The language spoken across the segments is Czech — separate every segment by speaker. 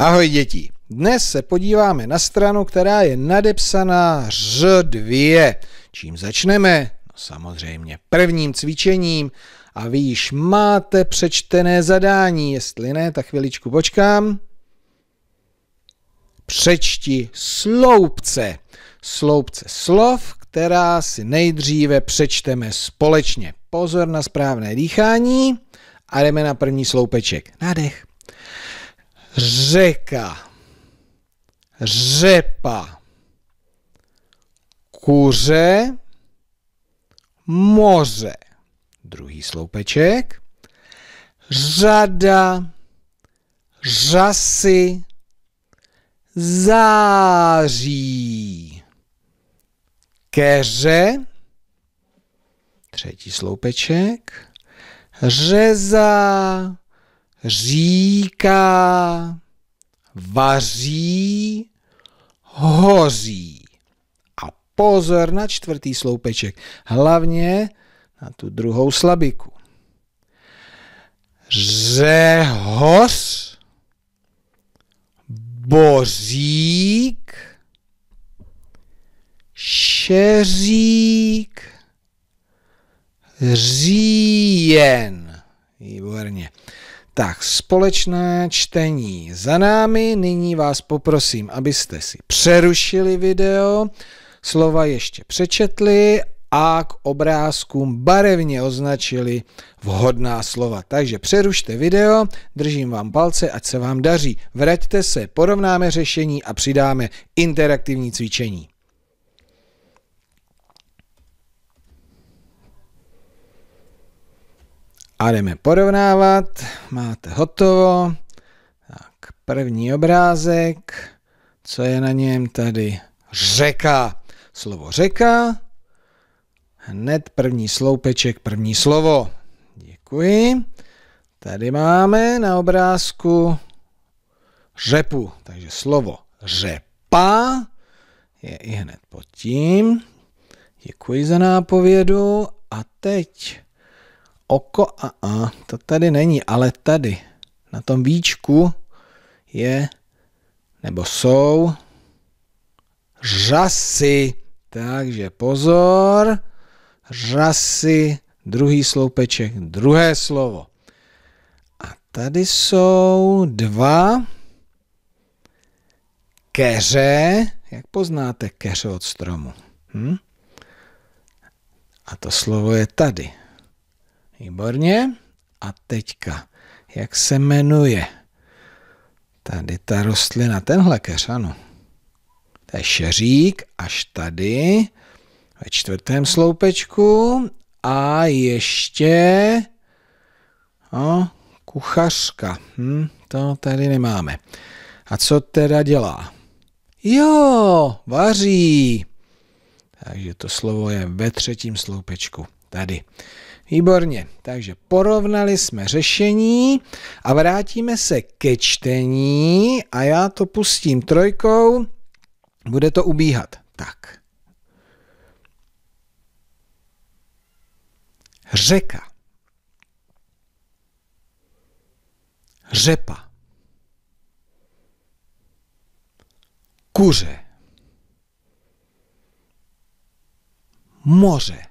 Speaker 1: Ahoj děti, dnes se podíváme na stranu, která je nadepsaná Ř2. Čím začneme? No samozřejmě prvním cvičením a vy již máte přečtené zadání, jestli ne, tak chviličku počkám. Přečti sloupce. Sloupce slov, která si nejdříve přečteme společně. Pozor na správné dýchání a jdeme na první sloupeček. Nádech řeka, řepa, kuře, moře. Druhý sloupeček. Řada, řasy, září. Keře, třetí sloupeček, řeza, říká, vaří, hoří. A pozor na čtvrtý sloupeček, hlavně na tu druhou slabiku. Řehoř, bořík, šeřík, říjen. Výborně. Tak, společné čtení za námi. Nyní vás poprosím, abyste si přerušili video, slova ještě přečetli a k obrázkům barevně označili vhodná slova. Takže přerušte video, držím vám palce, ať se vám daří. Vraťte se, porovnáme řešení a přidáme interaktivní cvičení. A jdeme porovnávat. Máte hotovo. Tak, první obrázek. Co je na něm tady? Řeka. Slovo řeka. Hned první sloupeček, první slovo. Děkuji. Tady máme na obrázku řepu. Takže slovo řepa je i hned pod tím. Děkuji za nápovědu. A teď oko a a, to tady není, ale tady na tom víčku je, nebo jsou, řasy. Takže pozor, řasy, druhý sloupeček, druhé slovo. A tady jsou dva keře. Jak poznáte keře od stromu? Hm? A to slovo je tady. Výborně. A teďka, jak se jmenuje? Tady ta rostlina, tenhle keř, ano. To je šeřík až tady, ve čtvrtém sloupečku. A ještě no, kuchařka. Hm, to tady nemáme. A co teda dělá? Jo, vaří. Takže to slovo je ve třetím sloupečku. Tady. Výborně, takže porovnali jsme řešení a vrátíme se ke čtení a já to pustím trojkou, bude to ubíhat. Tak. Řeka. Řepa. Kuře. Moře.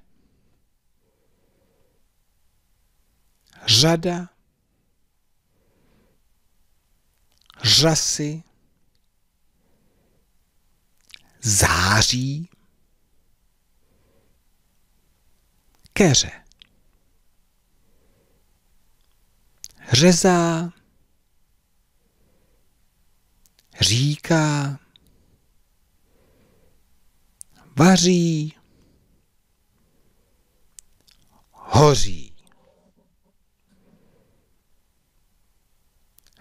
Speaker 1: řada řasy září keře. Řezá, říká, vaří, hoří.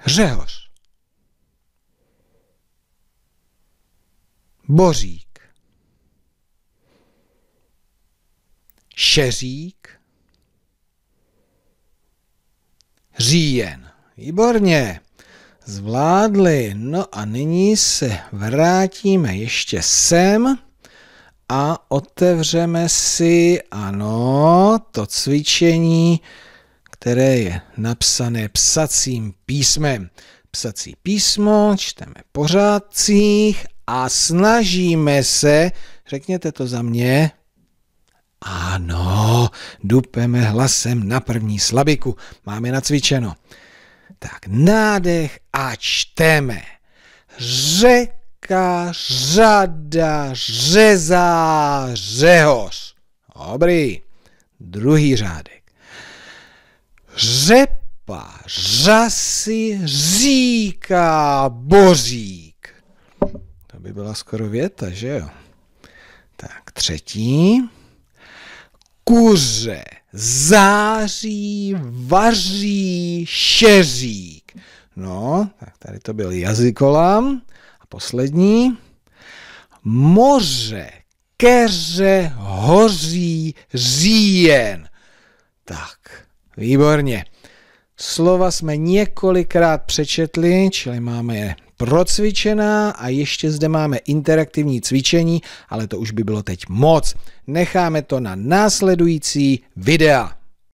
Speaker 1: Řehoř. Bořík. Šeřík. Říjen. Výborně. Zvládli. No a nyní se vrátíme ještě sem a otevřeme si, ano, to cvičení které je napsané psacím písmem. Psací písmo čteme pořádcích a snažíme se, řekněte to za mě, ano, dupeme hlasem na první slabiku, máme nacvičeno. Tak nádech a čteme. Řeka, řada, řezá, řehoř. Dobrý. Druhý řádek. Řepa, řasy, říká bořík. To by byla skoro věta, že jo? Tak třetí. Kuře, září, vaří, šeřík. No, tak tady to byl jazykolám. A poslední. Moře, keře, hoří, říjen. Tak. Výborně. Slova jsme několikrát přečetli, čili máme je procvičená a ještě zde máme interaktivní cvičení, ale to už by bylo teď moc. Necháme to na následující videa.